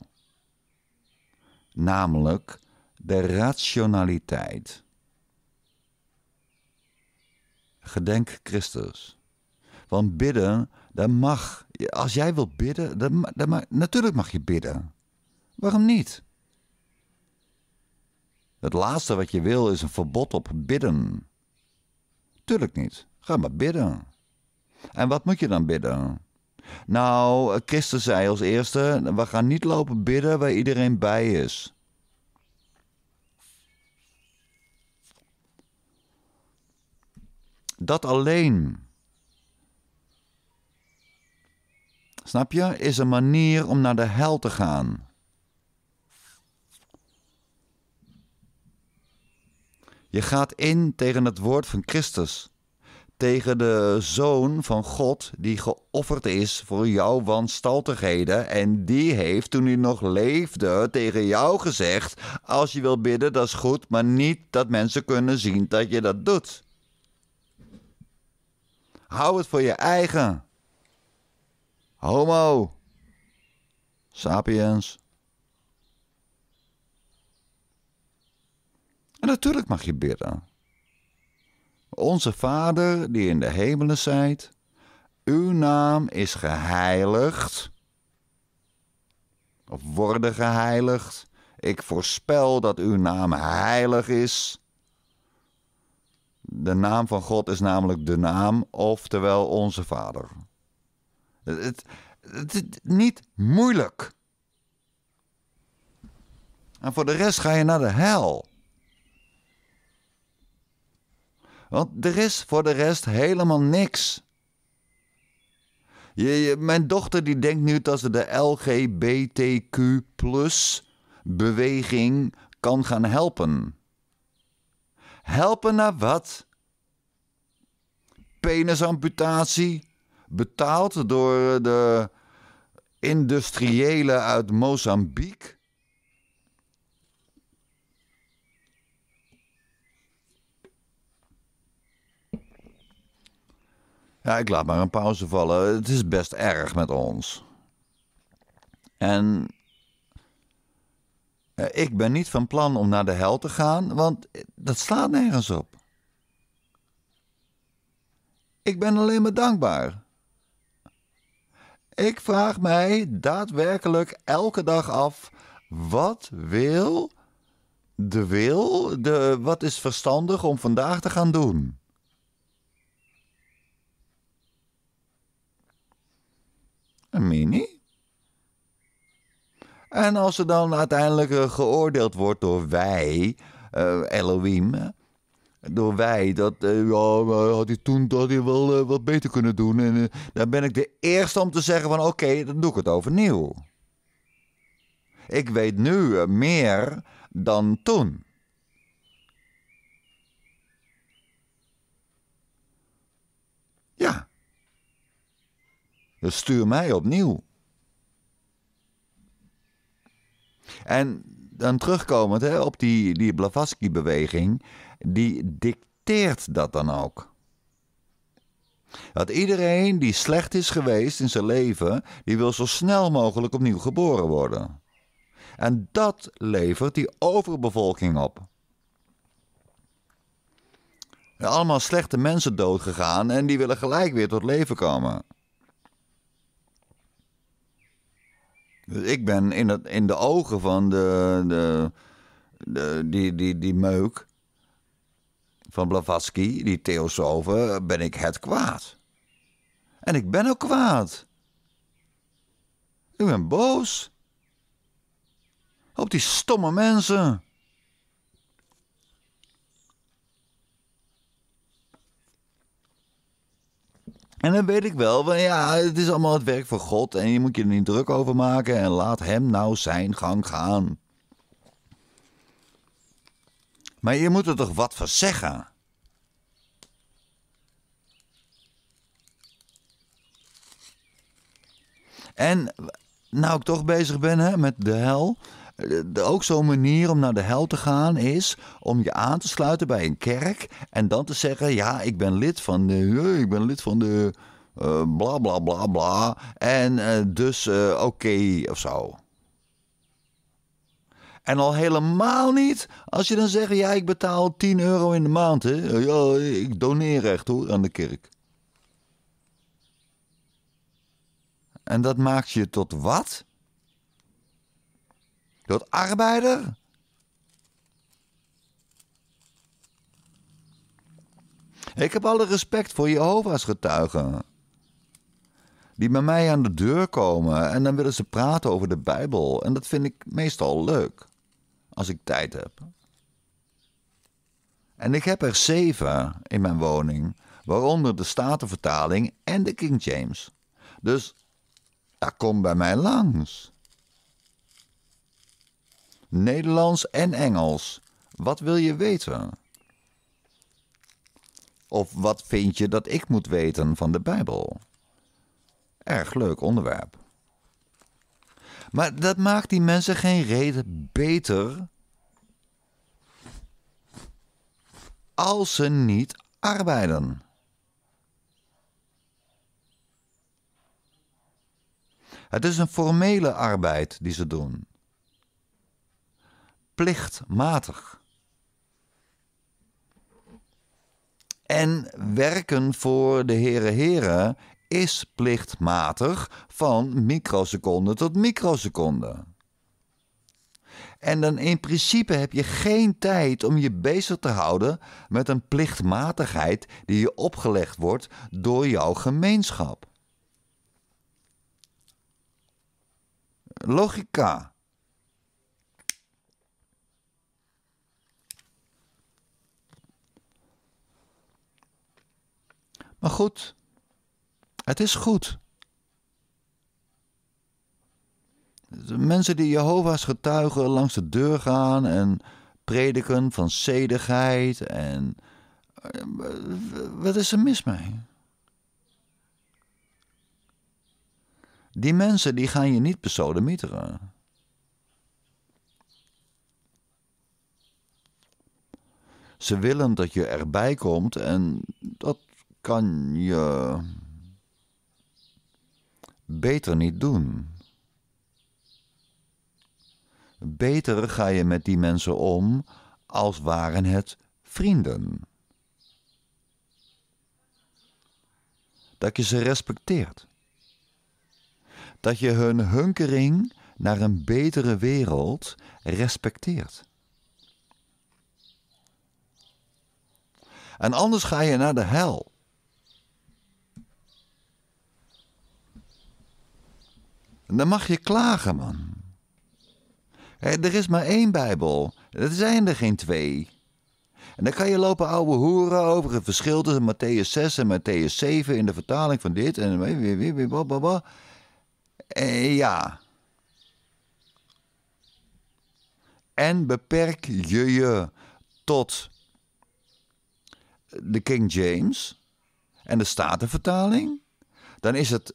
Namelijk de rationaliteit. Gedenk Christus. Want bidden, dat mag. Als jij wilt bidden, dat, dat mag, natuurlijk mag je bidden. Waarom niet? Het laatste wat je wil is een verbod op bidden. Tuurlijk niet. Ga maar bidden. En wat moet je dan bidden? Nou, Christus zei als eerste: We gaan niet lopen bidden waar iedereen bij is. Dat alleen. Snap je? Is een manier om naar de hel te gaan. Je gaat in tegen het woord van Christus tegen de Zoon van God die geofferd is voor jouw wanstaltigheden. En die heeft toen hij nog leefde tegen jou gezegd: Als je wilt bidden, dat is goed, maar niet dat mensen kunnen zien dat je dat doet. Hou het voor je eigen. Homo. Sapiens. En natuurlijk mag je bidden. Onze Vader die in de hemelen zijt, uw naam is geheiligd, of worden geheiligd. Ik voorspel dat uw naam heilig is. De naam van God is namelijk de naam, oftewel onze Vader. Het, het is niet moeilijk. En voor de rest ga je naar de hel. Want er is voor de rest helemaal niks. mijn dochter die denkt nu dat ze de LGBTQ beweging kan gaan helpen. Helpen naar wat? Penisamputatie, betaald door de industriële uit Mozambique. Ja, ik laat maar een pauze vallen. Het is best erg met ons. En ik ben niet van plan om naar de hel te gaan, want dat slaat nergens op. Ik ben alleen maar dankbaar. Ik vraag mij daadwerkelijk elke dag af: wat wil de wil, de, wat is verstandig om vandaag te gaan doen? Een mini? En als ze dan uiteindelijk eh, geoordeeld wordt door wij, uh, Elohim, eh, door wij, dat ja, had hij toen dat hij wel wat beter kunnen doen. En dan ben ik de eerste om te zeggen van oké, dan doe ik het overnieuw. Ik weet nu meer dan toen. Ja. Dus stuur mij opnieuw. En dan terugkomend hè, op die, die Blavatsky-beweging, die dicteert dat dan ook. Dat iedereen die slecht is geweest in zijn leven, die wil zo snel mogelijk opnieuw geboren worden. En dat levert die overbevolking op. Er allemaal slechte mensen doodgegaan en die willen gelijk weer tot leven komen. Dus ik ben in, het, in de ogen van de, de, de die, die, die meuk van Blavatsky, die Theosofen, ben ik het kwaad. En ik ben ook kwaad. Ik ben boos. Op die stomme mensen. En dan weet ik wel, van, ja, het is allemaal het werk van God en je moet je er niet druk over maken en laat hem nou zijn gang gaan. Maar je moet er toch wat van zeggen? En nou ik toch bezig ben hè, met de hel, ook zo'n manier om naar de hel te gaan is om je aan te sluiten bij een kerk en dan te zeggen: Ja, ik ben lid van de. Eh, ik ben lid van de. Eh, bla bla bla bla. En eh, dus oké okay, of zo. En al helemaal niet als je dan zegt: Ja, ik betaal 10 euro in de maand. Hè. Ja, ik doneer echt hoor aan de kerk. En dat maakt je tot wat? Dat arbeider. Ik heb alle respect voor Jehovah's getuigen. Die bij mij aan de deur komen en dan willen ze praten over de Bijbel. En dat vind ik meestal leuk. Als ik tijd heb. En ik heb er zeven in mijn woning. Waaronder de Statenvertaling en de King James. Dus daar kom bij mij langs. Nederlands en Engels. Wat wil je weten? Of wat vind je dat ik moet weten van de Bijbel? Erg leuk onderwerp. Maar dat maakt die mensen geen reden beter als ze niet arbeiden. Het is een formele arbeid die ze doen plichtmatig. En werken voor de Heere Here is plichtmatig van microseconde tot microseconde. En dan in principe heb je geen tijd om je bezig te houden met een plichtmatigheid die je opgelegd wordt door jouw gemeenschap. Logica Maar goed, het is goed. De mensen die Jehovah's getuigen langs de deur gaan en prediken van zedigheid en. Eh, wat is er mis mee? Die mensen die gaan je niet besodemieteren. Ze willen dat je erbij komt en dat kan je beter niet doen. Beter ga je met die mensen om als waren het vrienden. Dat je ze respecteert. Dat je hun hunkering naar een betere wereld respecteert. En anders ga je naar de hel. dan mag je klagen, man. er is maar één Bijbel. Er zijn er geen twee. En dan kan je lopen ouwe hoeren over het verschil tussen Matthäus 6 en Matthäus 7 in de vertaling van dit en ja. En beperk je je tot de King James en de Statenvertaling, dan is het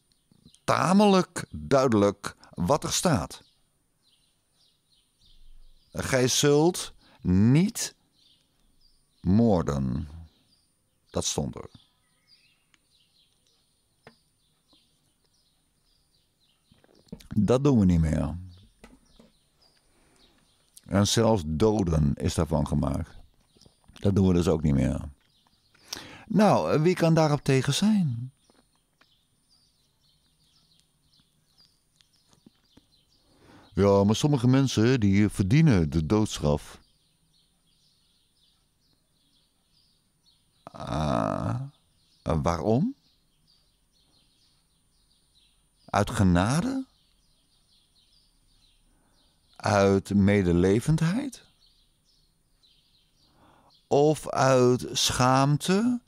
tamelijk duidelijk wat er staat. Gij zult niet moorden. Dat stond er. Dat doen we niet meer. En zelfs doden is daarvan gemaakt. Dat doen we dus ook niet meer. Nou, wie kan daarop tegen zijn? Ja, maar sommige mensen die verdienen de doodstraf. Ah, waarom? Uit genade? Uit medelevendheid? Of uit schaamte?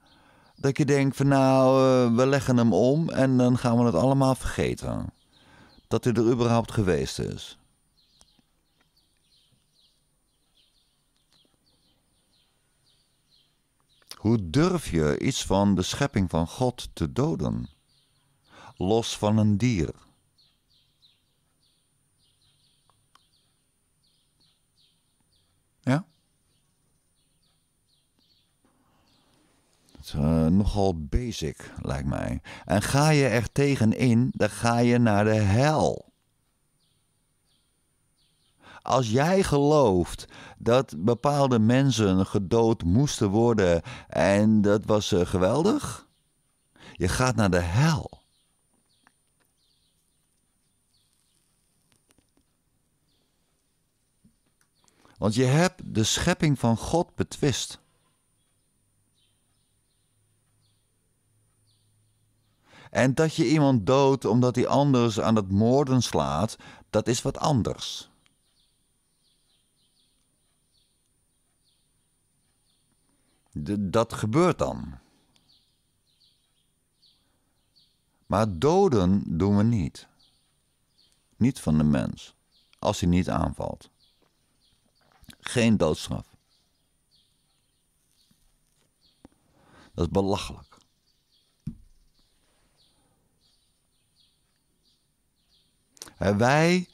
Dat je denkt van nou, eh, we leggen hem om en dan gaan we het allemaal vergeten. Dat hij er überhaupt geweest is. Hoe durf je iets van de schepping van God te doden, los van een dier? Ja? Het is, eh, nogal basic, lijkt mij. En ga je er tegen in, dan ga je naar de hel. Als jij gelooft dat bepaalde mensen gedood moesten worden en dat was eh, geweldig, je gaat naar de hel. Want je hebt de schepping van God betwist. En dat je iemand doodt omdat hij anders aan het moorden slaat, dat is wat anders. dat gebeurt dan. Maar doden doen we niet. Niet van de mens, als hij niet aanvalt. Geen doodstraf. Dat is belachelijk. En wij,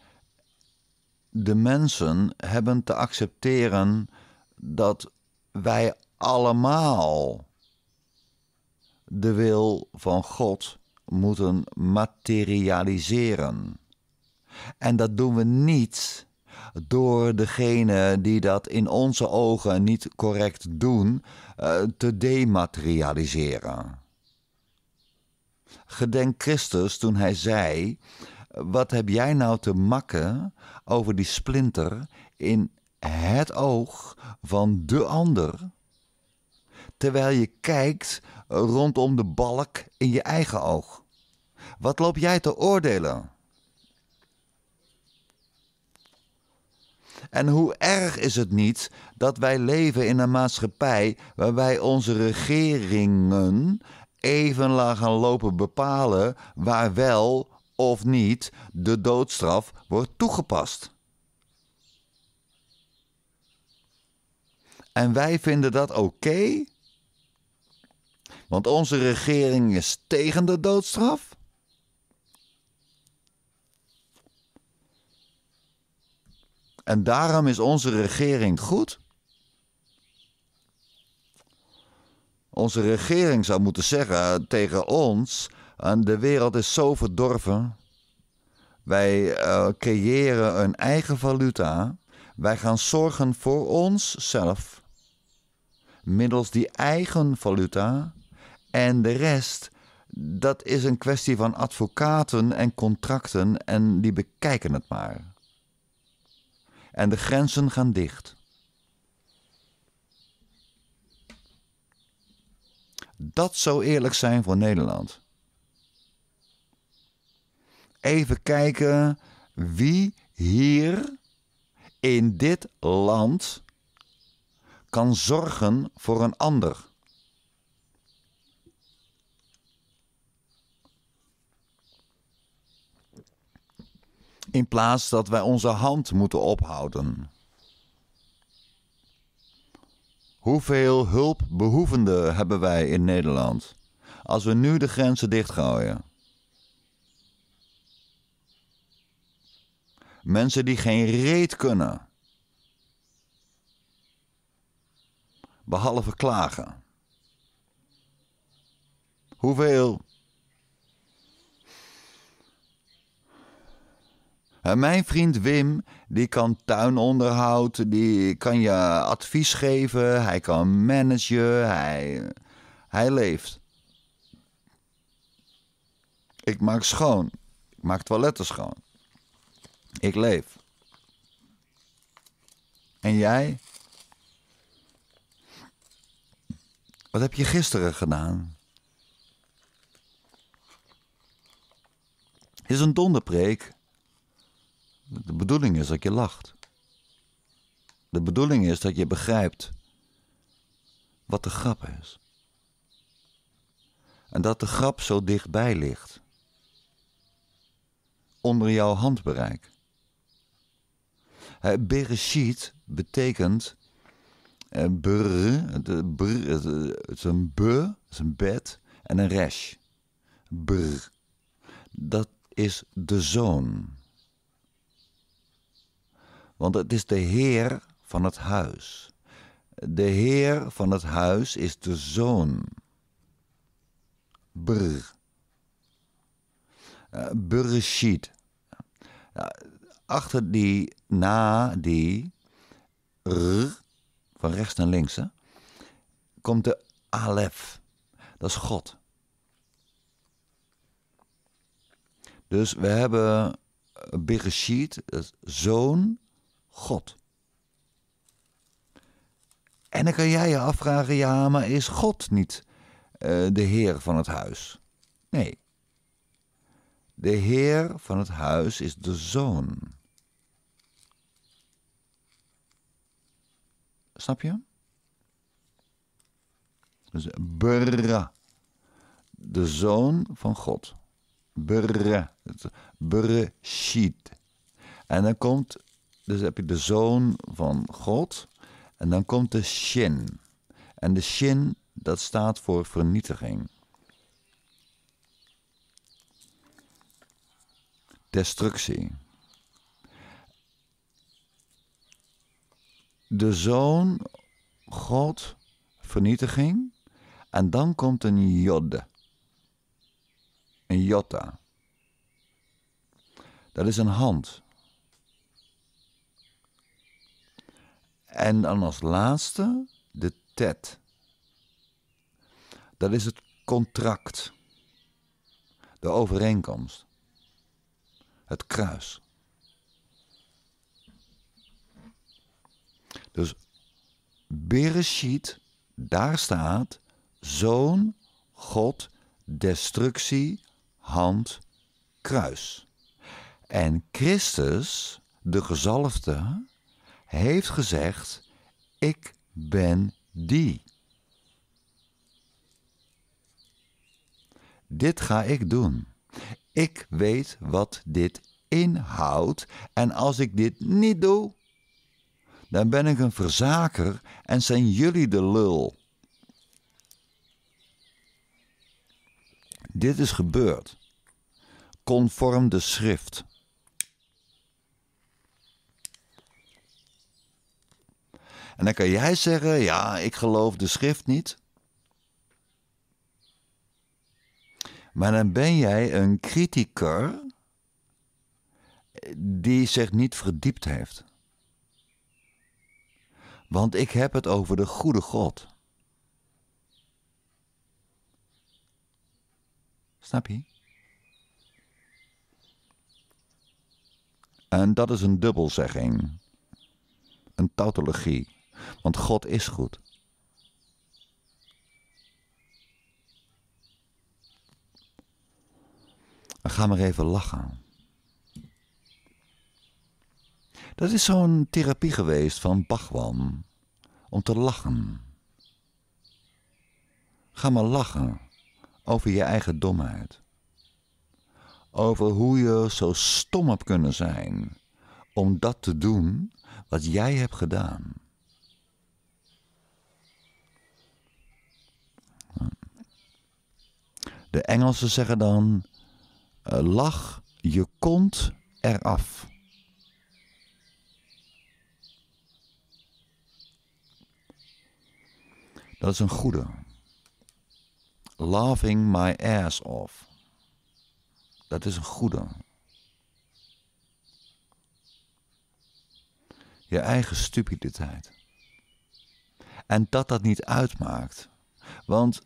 de mensen, hebben te accepteren dat wij allemaal de wil van God moeten materialiseren. En dat doen we niet door degene die dat in onze ogen niet correct doen, eh, te dematerialiseren. Gedenk Christus toen hij zei: Wat heb jij nou te makken over die splinter in het oog van de ander? terwijl je kijkt rondom de balk in je eigen oog? Wat loop jij te oordelen? En hoe erg is het niet dat wij leven in een maatschappij waarbij onze regeringen even laag gaan lopen bepalen waar wel of niet de doodstraf wordt toegepast? En wij vinden dat oké want onze regering is tegen de doodstraf? En daarom is onze regering goed? Onze regering zou moeten zeggen tegen ons: de wereld is zo verdorven. Wij eh, creëren een eigen valuta. Wij gaan zorgen voor onszelf. Middels die eigen valuta en de rest, dat is een kwestie van advocaten en contracten en die bekijken het maar. En de grenzen gaan dicht. Dat zou eerlijk zijn voor Nederland. Even kijken wie hier in dit land kan zorgen voor een ander. in plaats dat wij onze hand moeten ophouden. Hoeveel hulpbehoevenden hebben wij in Nederland als we nu de grenzen dichtgooien? Mensen die geen reet kunnen, behalve klagen. Hoeveel Eh, mijn vriend Wim, die kan tuinonderhoud, die kan je advies geven, hij kan managen, hij, hij leeft. Ik maak schoon. Ik maak toiletten schoon. Ik leef. En jij? Wat heb je gisteren gedaan? Het is een donderpreek. De bedoeling is dat je lacht. De bedoeling is dat je begrijpt wat de grap is. En dat de grap zo dichtbij ligt. Onder jouw handbereik. Bereshit betekent eh, het is een be, het is een bed en een resh. Br. Dat is de zoon. Want het is de Heer van het huis. De Heer van het huis is de Zoon. Brr. Eh, achter die na die r van rechts naar links hè, komt de alef. Dat is God. Dus we hebben Bereshit, zoon, God. En dan kan jij je afvragen, ja, maar is God niet eh, de heer van het huis? Nee. De heer van het huis is de zoon. Snap je? Dus berra. De zoon van God. Berra. Bereshit. En dan komt dus heb je de zoon van God. En dan komt de Shin. En de Shin, dat staat voor vernietiging. Destructie. De zoon, God, vernietiging. En dan komt een jodde. Een jota. Dat is een hand. En dan als laatste de Tet. Dat is het contract, de overeenkomst, het kruis. Dus Bereshit, daar staat zoon, God, destructie, hand, kruis. En Christus, de gezalfte heeft gezegd: Ik ben die. Dit ga ik doen. Ik weet wat dit inhoudt en als ik dit niet doe, dan ben ik een verzaker en zijn jullie de lul. Dit is gebeurd, conform de schrift. En dan kan jij zeggen: ja, ik geloof de schrift niet. Maar dan ben jij een kritiker die zich niet verdiept heeft. Want ik heb het over de goede God. Snap je? En dat is een dubbelzegging, een tautologie want God is goed. ga maar even lachen. Dat is zo'n therapie geweest van Bachwan. Om te lachen. Ga maar lachen over je eigen domheid. Over hoe je zo stom hebt kunnen zijn om dat te doen wat jij hebt gedaan. De Engelsen zeggen dan: eh, lach je kont eraf. Dat is een goede. Laughing my ass off. Dat is een goede. Je eigen stupiditeit. En dat dat niet uitmaakt. Want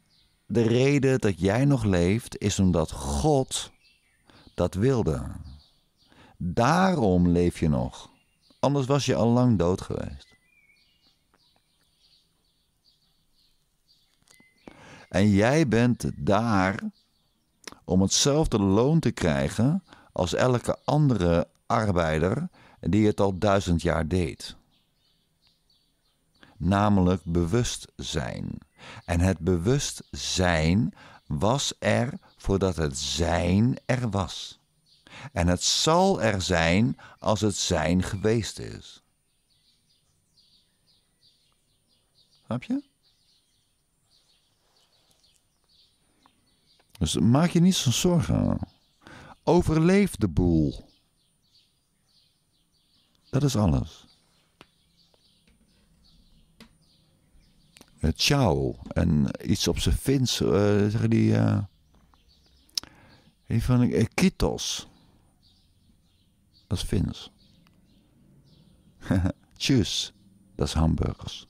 de reden dat jij nog leeft is omdat God dat wilde. Daarom leef je nog. Anders was je al lang dood geweest. En jij bent daar om hetzelfde loon te krijgen als elke andere arbeider die het al duizend jaar deed. Namelijk bewustzijn. En het bewustzijn was er voordat het zijn er was. En het zal er zijn als het zijn geweest is. Snap je? Dus maak je niet zo'n zorgen. Overleef de boel. Dat is alles. Eh, ciao. En iets op zijn Fins, eh, zeggen die. even, eh, kitos. Dat is Fins. Tjus, dat is hamburgers.